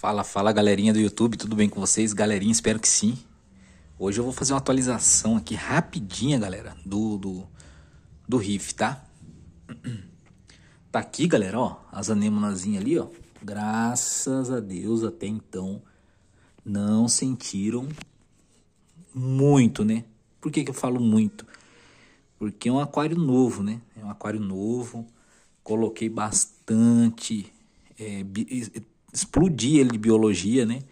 Fala, fala galerinha do YouTube, tudo bem com vocês? Galerinha, espero que sim. Hoje eu vou fazer uma atualização aqui rapidinha, galera, do do, do riff, tá? Tá aqui, galera, ó, as anemonazinhas ali, ó. Graças a Deus até então não sentiram muito, né? Por que, que eu falo muito? Porque é um aquário novo, né? É um aquário novo. Coloquei bastante é, explodir ele de biologia, né?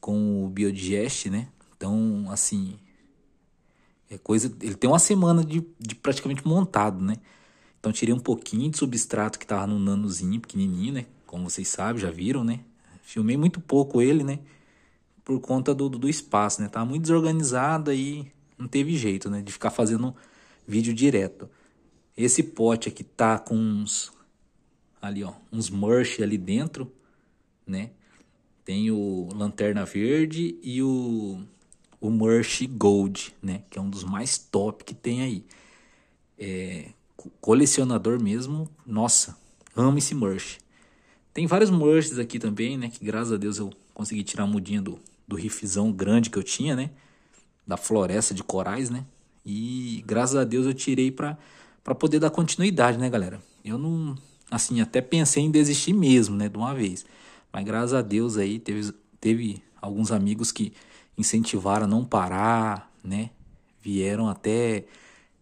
Com o Biodigest, né? Então, assim, é coisa, ele tem uma semana de, de praticamente montado, né? Então tirei um pouquinho de substrato que tava no nanozinho, pequenininho, né? Como vocês sabem, já viram, né? Filmei muito pouco ele, né? Por conta do, do espaço, né? Tava muito desorganizado e não teve jeito, né? De ficar fazendo vídeo direto. Esse pote aqui tá com uns ali, ó, uns merch ali dentro né? Tem o Lanterna Verde e o, o Merch Gold, né? Que é um dos mais top que tem aí. É, colecionador mesmo, nossa, amo esse Merch. Tem vários Merchs aqui também, né? Que graças a Deus eu consegui tirar a mudinha do, do rifizão grande que eu tinha, né? Da floresta de corais, né? E graças a Deus eu tirei para poder dar continuidade, né, galera? Eu não, assim, até pensei em desistir mesmo, né, de uma vez. Mas graças a Deus aí teve, teve alguns amigos que incentivaram a não parar, né? Vieram até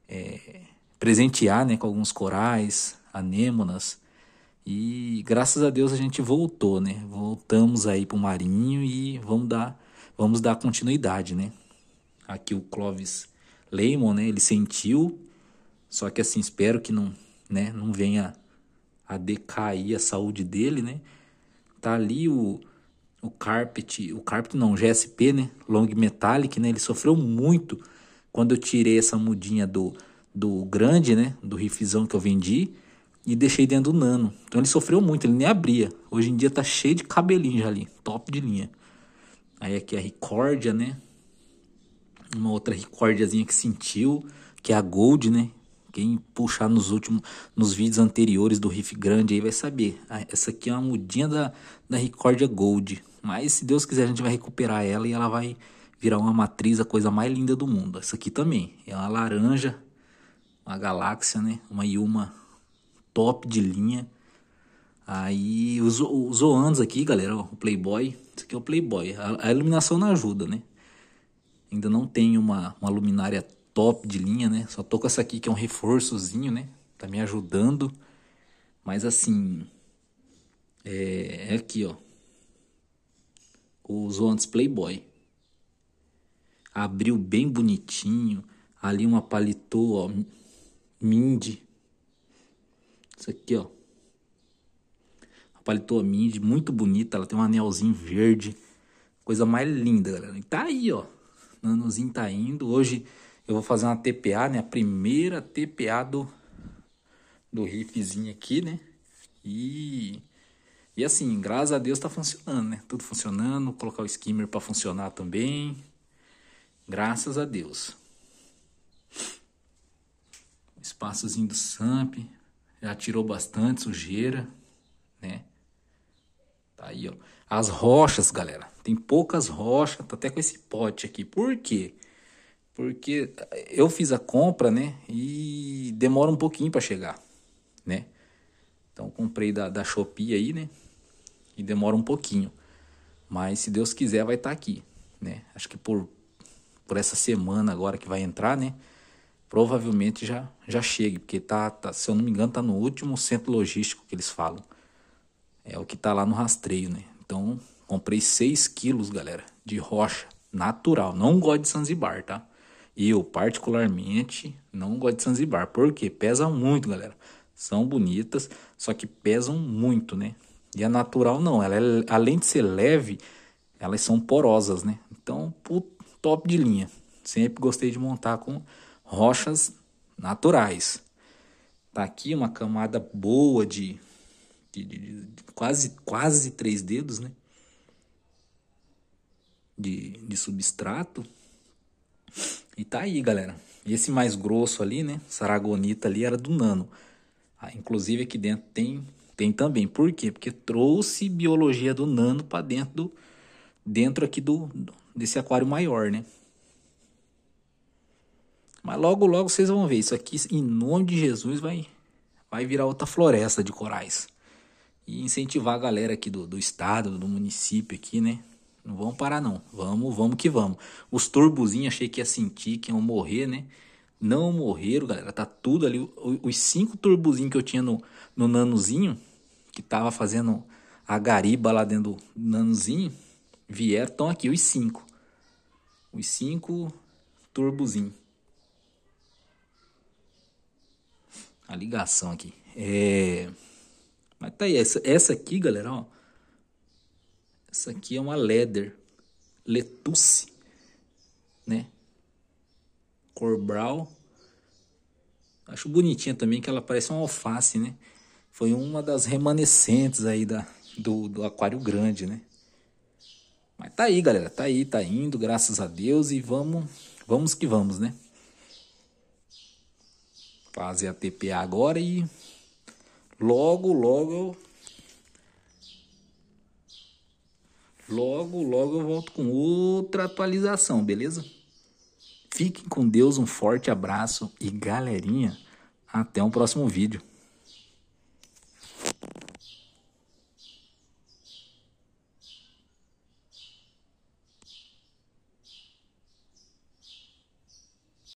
é, presentear né, com alguns corais, anêmonas. E graças a Deus a gente voltou, né? Voltamos aí pro Marinho e vamos dar, vamos dar continuidade, né? Aqui o Clovis Leimon, né? Ele sentiu, só que assim, espero que não, né, não venha a decair a saúde dele, né? Tá ali o, o carpet, o carpet não, o GSP, né? Long Metallic, né? Ele sofreu muito quando eu tirei essa mudinha do, do grande, né? Do rifizão que eu vendi e deixei dentro do nano. Então ele sofreu muito, ele nem abria. Hoje em dia tá cheio de cabelinho já ali, top de linha. Aí aqui é a Ricordia, né? Uma outra Ricordiazinha que sentiu, que é a Gold, né? Quem puxar nos últimos, nos vídeos anteriores do riff grande aí vai saber. Ah, essa aqui é uma mudinha da, da Recordia Gold. Mas se Deus quiser a gente vai recuperar ela e ela vai virar uma matriz, a coisa mais linda do mundo. Essa aqui também é uma laranja, uma galáxia, né? Uma Yuma top de linha. Aí os, os Oans aqui, galera, ó, o Playboy. Isso aqui é o Playboy. A, a, iluminação não ajuda, né? Ainda não tem uma, uma luminária top de linha, né? Só tô com essa aqui que é um reforçozinho, né? Tá me ajudando. Mas assim, é, é aqui, ó. Os antes Playboy. Abriu bem bonitinho. Ali uma paletô, ó. Mindy. Isso aqui, ó. A paletô Mindy, muito bonita. Ela tem um anelzinho verde. Coisa mais linda, galera. E tá aí, ó. Nanozinho tá indo. Hoje eu vou fazer uma TPA, né? A primeira TPA do, do riffzinho aqui, né? E, e assim, graças a Deus tá funcionando, né? Tudo funcionando. Vou colocar o skimmer para funcionar também. Graças a Deus. Espaçozinho do Samp. Já tirou bastante sujeira, né? Tá aí, ó. As rochas, galera. Tem poucas rochas. Tá até com esse pote aqui. Por quê? porque eu fiz a compra, né? E demora um pouquinho para chegar, né? Então comprei da, da Shopee aí, né? E demora um pouquinho. Mas se Deus quiser vai estar tá aqui, né? Acho que por, por essa semana agora que vai entrar, né? Provavelmente já já chegue, porque tá, tá se eu não me engano, tá no último centro logístico que eles falam. É o que tá lá no rastreio, né? Então, comprei 6 quilos, galera, de rocha natural. Não gosto de Zanzibar, tá? Eu, particularmente, não gosto de Zanzibar. porque Pesa muito, galera. São bonitas, só que pesam muito, né? E a natural não. Ela é, além de ser leve, elas são porosas, né? Então, top de linha. Sempre gostei de montar com rochas naturais. Tá aqui uma camada boa de, de, de, de quase quase três dedos, né? De, de substrato e tá aí, galera. E esse mais grosso ali, né? Saragonita ali era do Nano. Ah, inclusive aqui dentro tem tem também. Por quê? Porque trouxe biologia do Nano para dentro do dentro aqui do desse aquário maior, né? Mas logo logo vocês vão ver isso aqui em nome de Jesus vai vai virar outra floresta de corais. E incentivar a galera aqui do, do estado, do município aqui, né? Não vamos parar não. Vamos, vamos que vamos. Os turbozinhos achei que ia sentir, que iam morrer, né? Não morreram, galera. Tá tudo ali. Os cinco turbozinhos que eu tinha no, no nanozinho, que tava fazendo a gariba lá dentro do nanozinho, vieram, estão aqui, os cinco. Os cinco turbozinhos. A ligação aqui. É... Mas tá aí, essa, essa aqui, galera, ó. Isso aqui é uma Leder. letuce Né? Corbral. Acho bonitinha também que ela parece uma alface, né? Foi uma das remanescentes aí da, do, do aquário grande, né? Mas tá aí, galera. Tá aí, tá indo, graças a Deus. E vamos, vamos que vamos, né? Fazer a TPA agora e logo, logo eu Logo, logo eu volto com outra atualização, beleza? Fiquem com Deus, um forte abraço e galerinha, até um próximo vídeo.